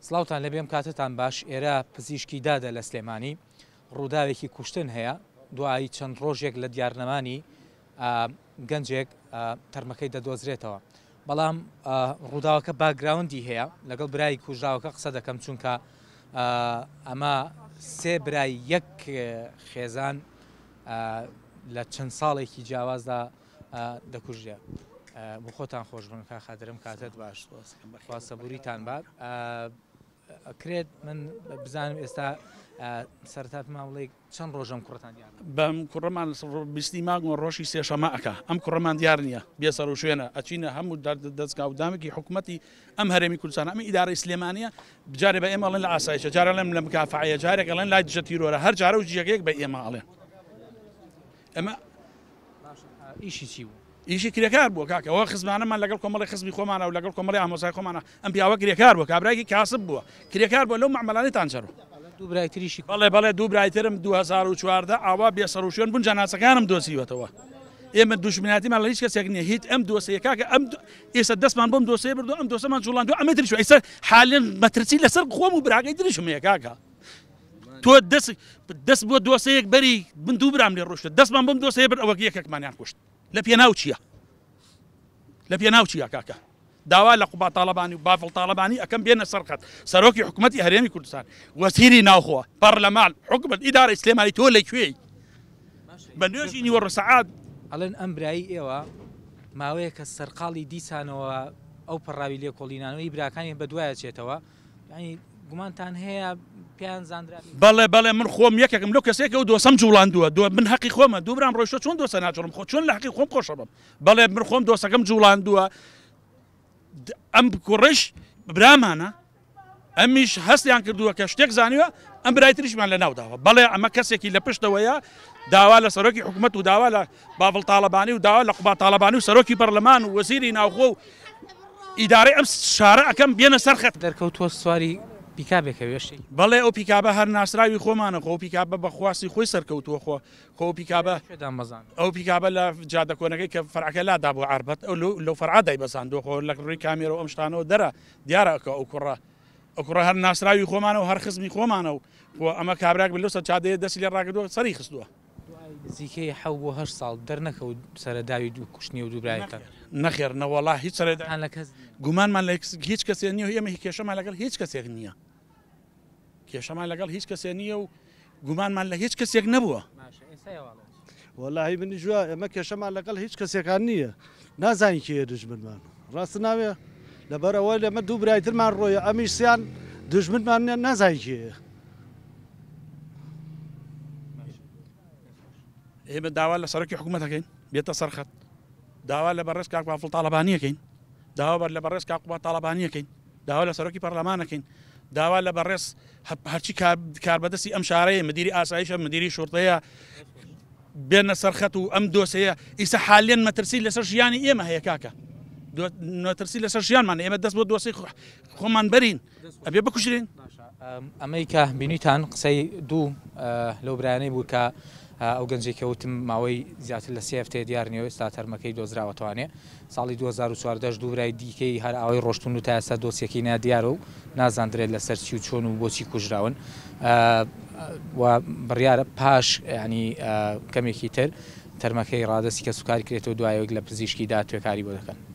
سلااوان لە بێم کاتتان باش ئێرە پزیشکی دادە لە سلێمانی ڕووداوێکی کوشتن هەیە دوایی چەند ڕۆژێک لە دیارنەمانی گەنجێک تەرمەکەی دەدۆزرێتەوە بەڵام ڕووداوەکە باگراوندی هەیە لەگەڵ برایی کوژراوەکە قسە دەکەم چونکە ئەمە سێ برای یەک خێزان لە چەند ساڵێکی جیاوازدا دەکوژێ بۆ خۆتان خۆش بن کا خاترم کاتت باش خوا سەبوریتان بار ئەکرێت من بزانم ئێستا سەرتات ماوڵێ چەند ڕۆژم کوڕتان بەم کوڕمان بیستی ماگۆ ڕۆژی سێشەمە ئەکە ئەم کوڕمان دیار نییە بێسەر و شوێنە ئەچینە هەموو دەستگاودامێکی حکوومەتی ئەم هەرێمی کوردستان ئەمە ئیدارە سلێمانە بجارێ بە ئێمەڵێن لە ئاسایشە جارە لەم لە مکافعە جارێک ئەڵێن لای جەتیرۆرە هەر جارە و جێگەیەک بە ئێمە ئەڵێن ئەمە ئیشی چی بوو ایشی کریکار بود ئیشی کرێکار بووە کاکەەوە خزمانەمان لەگەڵ کۆمەڵی خزمی خۆمانە و لەگەڵ کۆمەڵی ئامۆسای خۆمانە ئەم پیاوە کرێکار بووە کابراایکی کاسب بووە کرێکار بووە لەو معمەلانیتان چڕوو دووبرایتریشی بەڵێ بەڵێ دووبرایترم 2014 ئاوا بێسەڕوشێن بن مال دۆسیوەتەوە ئێمە إيه دوشمناتیمان لە ام دو سی که که ام ایس إيه ئەم من دەستمان دو سی بردو ام ئەم دۆسەمان جوڵاندو ئەمە دریشو ئێستا حالێن مەترسی لەسەر خۆم و براگەی دریشمەیە کاکە تۆ دەست دەست بۆ دۆسەیەک بەری من دوو إيه برام لێ ڕۆشتە دەستمان بۆم دۆسەیە بر ئەوە یەکێکمانیان کوشت لبيناوتشيا لبيناوتشيا كاكا داوا لقبا طالباني وبافل طالباني اكم بينا سرقت سروكي سەرقەت هريمي كردستان وزيري ناخوا برلمان ناوخۆ الاداره الاسلاميه اللي تولي شوي لە کوێی بە نوێژی نیوە ڕسەعات ئەڵێن ئەمبرایی ئێوە ماوەیە کە سەرقاڵی دیسانەوە ئەو پەڕاوی لێ کۆڵینانەوەی گومانتان هەیە پیان زانرا بەڵێ بەڵێ من خۆم یەکێکم لەو کەسێک و دۆسم جوڵاندووە دو من حقی خۆمە دووران ڕۆیشە چۆن دۆسە ناچڕم خۆ چۆن لە حقی خۆم خۆشە بم بەڵێ من خۆم دۆسەکەم جوڵاندووە ئەم کوڕش برامانە ئەمیش هەستیان کردووە کە شتێک زانیوە ئەم برای تریشمان لە ناوداوە بەڵێ ئەمە کەسێکی لە پشتەوەیە داوا لە سەرۆکی حکوومەت و داوا لە باڵ تاالبانی و داوا لە قوبا تاالبانی و سەرۆکی پەرلەمان و وەزیری ناوخۆ و ئیدارەی ئەم شارە ئەکەم بێنە سەرخەت دەرکەوتوە سواری پیکابێکەوێشی بەڵێ ئەو پیکابە هەر ناسراوی خۆمانە خۆ پیکابە بەخواستی خۆی سەرکەوتووە خۆ خۆ پیکابە مەزان ئەو پیکابە لە جادەکۆنەکەی کە فرعکە لادا بۆ عربەت ئەو لەو فرعادای بەساندۆ خۆ لە ڕووی کامێرە ئەم شتانەوە دەرە دیارەکە ئەو کوڕە ئەوکوڕە هەر ناسراوی خۆمانە و هەر خزمی خۆمانە و بۆ ئەمە کابراک بلو سە چادەیە دەستی لێ ڕاگەدووە سەری خستووە زیکەی حە بۆ هەر ساڵ دەرنەکەوت سرە داوی دوو کوشتنی و دووبرایەکە نەخێر نەوەڵا هیچ سەردا گومانمان لە هیچ کەسێک نیە ئێمە هی کێشەمان لەگەڵ هیچ کەسێک نییە. کێشەمان لگال هیچ کسی نییە و من لە هیچ کسی یک نبوده والله وەلاهی من جووە ئەمە کێشەمان لگال هیچ کسی کنیه نه زنی که دشمن من راست کەسێکان نییە نازانی کێ دژمنمان ڕاستە ناوێ لەبەرەوە لەمە دوو برایترمان ڕۆیە ئەمیشسیان دژمنمان نازای دعوای لسرکی حکومت لە بیت حکوومەتەکەین بێتە لبرس کار لە بەڕێز کاکوافڵ تاالبانیەکەین داوا لبرس کار بەڕێز طالبانیه تاالبانیەکەین داوا لسرکی سەرۆکی پەرلەمانەکەین داوا لە بەڕێز هەرچی کاربەدەستی ئەم شارەیە مدیری ئاسایشە مدیری شورتەیە بێنە سەرخەت و ئەم دۆسەیە ئیسە حالێن مەترسی لەسەر ژیانی ئێمە هەیە کاکە نوترسی لەسەر ژیانمان ئێمە دەست بۆ دۆسی خۆمان بەرین ئەبێ بکوشرین. ئەمەی کە بینیتان قسەی دوو لەو برانەی بوو کە ئەو گەنجێکەوتم ماوەی زیاتر لە سفتێ دیارنیەوە ئێستا تەرمەکەی دۆزراوەتوانێ ساڵی 2014 دوورای دیکەی هەر ئەوەی ڕۆشتون و تا ئێستا دۆسیەکەی نادیارە و نازاندرێت لەسەر چی و چۆن و بۆچی کوژراون بڕیاە پاش ینی کەمێکی تر تەرمەکەی ڕادستی کە سوکاری کرێتەوە دوایەوەک لە پزیشکی دا توێکاری بۆ دەکەن